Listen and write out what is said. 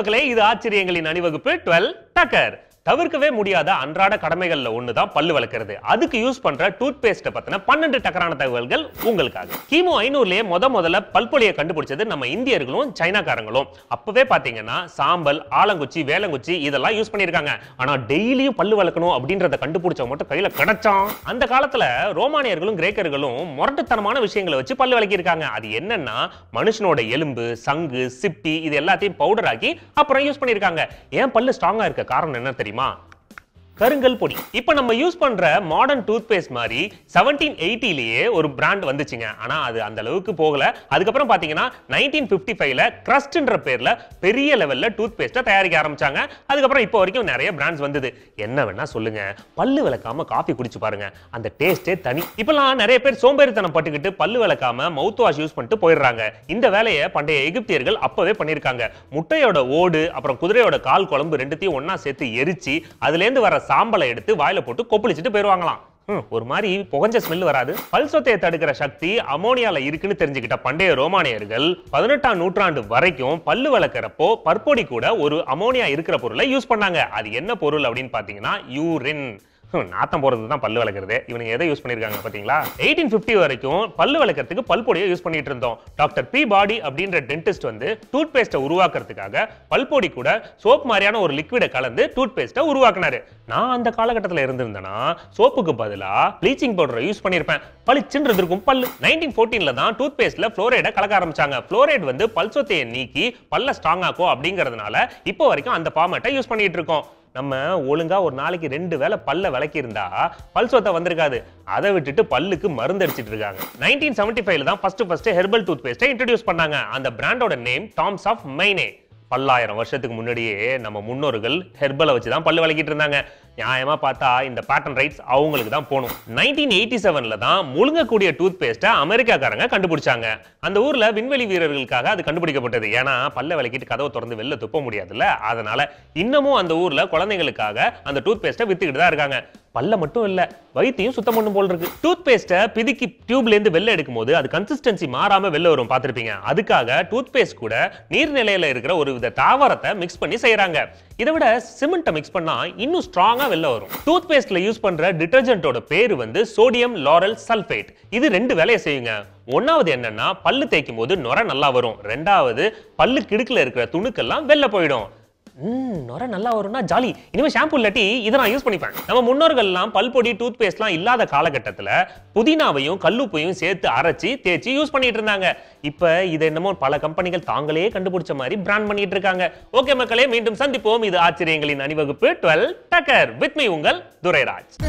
மக்களே இது ஆச்சரியங்களின் அணிவகுப்பு டுவெல் டக்கர் தவிர்க்கவே முடியாத அன்றாட கடமைகள்ல ஒன்று தான் பல்லு வளர்க்குறது அதுக்கு யூஸ் பண்ற டூத் பேஸ்ட்டை பத்தின பன்னெண்டு டக்கரான தகவல்கள் உங்களுக்காக கிமு ஐநூறுலேயே முத முதல்ல பல்பொழியை கண்டுபிடிச்சது நம்ம இந்தியர்களும் சைனாக்காரங்களும் அப்பவே பார்த்தீங்கன்னா சாம்பல் ஆலங்குச்சி வேலங்குச்சி இதெல்லாம் யூஸ் பண்ணியிருக்காங்க ஆனால் டெய்லியும் பல்லு வளர்க்கணும் அப்படின்றத கண்டுபிடிச்சவங்க மட்டும் கையில் கிடைச்சோம் அந்த காலத்தில் ரோமானியர்களும் கிரேக்கர்களும் முரட்டுத்தனமான விஷயங்களை வச்சு பல்லு விளக்கியிருக்காங்க அது என்னன்னா மனுஷனோட எலும்பு சங்கு சிப்பி இது எல்லாத்தையும் பவுடர் ஆக்கி அப்புறம் யூஸ் பண்ணியிருக்காங்க ஏன் பல்லு ஸ்ட்ராங்காக இருக்க காரணம் என்ன தெரியும் demand. கருங்கல் பொடி இப்போ நம்ம யூஸ் பண்ற மாடர்ன் டூத் பேஸ்ட் மாதிரி செவன்டீன் எயிட்டிலேயே ஒரு பிராண்ட் வந்துச்சுங்க ஆனா அது அந்த அளவுக்கு போகல அதுக்கப்புறம் பாத்தீங்கன்னா நைன்டீன் பிப்டி ஃபைவ்ல கிரஸ்ட்ன்ற பேர்ல பெரிய லெவல்ல டூத் பேஸ்ட்டை தயாரிக்க ஆரம்பிச்சாங்க அதுக்கப்புறம் இப்போ வரைக்கும் நிறைய பிராண்ட்ஸ் வந்தது என்ன வேணா சொல்லுங்க பல்லு விளக்காம காஃபி குடிச்சு பாருங்க அந்த டேஸ்டே தனி இப்பெல்லாம் நிறைய பேர் சோம்பேறித்தனம் பட்டுக்கிட்டு பல்லு விளக்காம மவுத் வாஷ் யூஸ் பண்ணிட்டு போயிடுறாங்க இந்த வேலையை பண்டைய எகிப்தியர்கள் அப்பவே பண்ணியிருக்காங்க முட்டையோட ஓடு அப்புறம் குதிரையோட கால் குழம்பு ரெண்டுத்தையும் ஒன்னா சேர்த்து எரிச்சு அதுலேருந்து வர சாம்பலை எடுத்து வாயில போட்டு கொப்பளிச்சுட்டு போயிடுவாங்களாம் ஒரு மாதிரி புகஞ்ச ஸ்மெல் வராது பல் சொத்தையை தடுக்கிற சக்தி அமோனியால இருக்குன்னு தெரிஞ்சுக்கிட்ட பண்டைய ரோமானியர்கள் பதினெட்டாம் நூற்றாண்டு வரைக்கும் பல்லு வளர்க்குறப்போ பற்பொடி கூட ஒரு அமோனியா இருக்கிற பொருளை யூஸ் பண்ணாங்க அது என்ன பொருள் அப்படின்னு பாத்தீங்கன்னா யூரின் நாத்தம் போகிறது தான் பல்லு வளர்க்குறது இவங்க எதை யூஸ் பண்ணியிருக்காங்க பார்த்தீங்களா எயிட்டீன் ஃபிஃப்டி வரைக்கும் பல்லு வளர்க்குறதுக்கு பல்பொடியை யூஸ் பண்ணிட்டு இருந்தோம் டாக்டர் பி பாடி அப்படின்ற டென்டிஸ்ட் வந்து டூத் பேஸ்ட்டை உருவாக்குறதுக்காக பல்பொடி கூட சோப் மாதிரியான ஒரு லிக்விடை கலந்து டூத் பேஸ்ட்டை உருவாக்குனாரு நான் அந்த காலகட்டத்தில் இருந்திருந்தேன்னா சோப்புக்கு பதிலாக ப்ளீச்சிங் பவுடரை யூஸ் பண்ணியிருப்பேன் பளிச்சுன்றது இருக்கும் பல்லு நைன்டீன் ஃபோர்டீனில் தான் டூத் ஃப்ளோரைடை கலக்க ஆரம்பிச்சாங்க ஃப்ளோரைட் வந்து பல்சோத்தையை நீக்கி பல்ல ஸ்ட்ராங் ஆக்கும் அப்படிங்கிறதுனால இப்போ வரைக்கும் அந்த ஃபார்மேட்டை யூஸ் பண்ணிட்டு இருக்கோம் நம்ம ஒழுங்கா ஒரு நாளைக்கு ரெண்டு வேலை பல்ல விளக்கியிருந்தா பல் சொத்தை வந்திருக்காது அதை விட்டுட்டு பல்லுக்கு மருந்து அடிச்சிட்டு இருக்காங்க நைன்டீன் செவன்டி ஃபைவ்ல தான் ஃபர்ஸ்ட் ஃபர்ஸ்ட் ஹெர்பல் டூத் பேஸ்ட்டை இன்ட்ரடியூஸ் பண்ணாங்க அந்த பிராண்டோட நேம் டாம்ஸ் ஆஃப் மைனே பல்லாயிரம் வருஷத்துக்கு முன்னாடியே நம்ம முன்னோர்கள் ஹெர்பலை வச்சு தான் பல்லு விளக்கிட்டு இருந்தாங்க நியாயமாக பார்த்தா இந்த பேட்டன் ரைட்ஸ் அவங்களுக்கு தான் போகணும் நைன்டீன் எயிட்டி செவனில் தான் முழுங்கக்கூடிய டூத் பேஸ்ட்டை அமெரிக்காக்காரங்க கண்டுபிடிச்சாங்க அந்த ஊரில் விண்வெளி வீரர்களுக்காக அது கண்டுபிடிக்கப்பட்டது ஏன்னா பல்ல விளக்கிட்டு கதவை திறந்து வெளில துப்ப முடியாதுல்ல அதனால இன்னமும் அந்த ஊரில் குழந்தைங்களுக்காக அந்த டூத் பேஸ்ட்டை வித்துக்கிட்டு தான் இருக்காங்க பல்ல மட்டும் இல்லை வயிற்றையும் சுத்தம் பண்ணும் போல் இருக்கு டூத் பேஸ்ட்டை பிதுக்கி இருந்து வெளில எடுக்கும் போது அது கன்சிஸ்டன்சி மாறாமல் வெளில வரும் பார்த்துருப்பீங்க அதுக்காக டூத் பேஸ்ட் கூட நீர்நிலையில் இருக்கிற ஒரு வித தாவரத்தை மிக்ஸ் பண்ணி செய்கிறாங்க இதை விட சிமெண்ட்டை மிக்ஸ் பண்ணால் இன்னும் ஸ்ட்ராங்காக வெளில வரும் டூத் பேஸ்டில் யூஸ் பண்ணுற டிட்டர்ஜென்ட்டோட பேர் வந்து சோடியம் லாரல் சல்ஃபேட் இது ரெண்டு வேலையை செய்யுங்க ஒன்றாவது என்னன்னா பல்லு தேய்க்கும் போது நுர நல்லா வரும் ரெண்டாவது பல்லு கிடுக்கில் இருக்கிற துணுக்கெல்லாம் வெளில போயிடும் ம் நுர நல்லா வரும்னா ஜாலி இனிமேல் ஷாம்பு இல்லாட்டி இதை நான் யூஸ் பண்ணிப்பேன் நம்ம முன்னோர்கள்லாம் பல்பொடி டூத் பேஸ்ட்லாம் இல்லாத காலகட்டத்தில் புதினாவையும் கல்லுப்பையும் சேர்த்து அரைச்சி தேய்ச்சி யூஸ் பண்ணிட்டு இருந்தாங்க இப்போ இது என்னமோ பல கம்பெனிகள் தாங்களே கண்டுபிடிச்ச மாதிரி பிராண்ட் பண்ணிட்டு இருக்காங்க ஓகே மக்களே மீண்டும் சந்திப்போம் இது ஆச்சரியங்களின் அணிவகுப்பு டுவெல் டக்கர் வித் மீ உங்கள் துரைராஜ்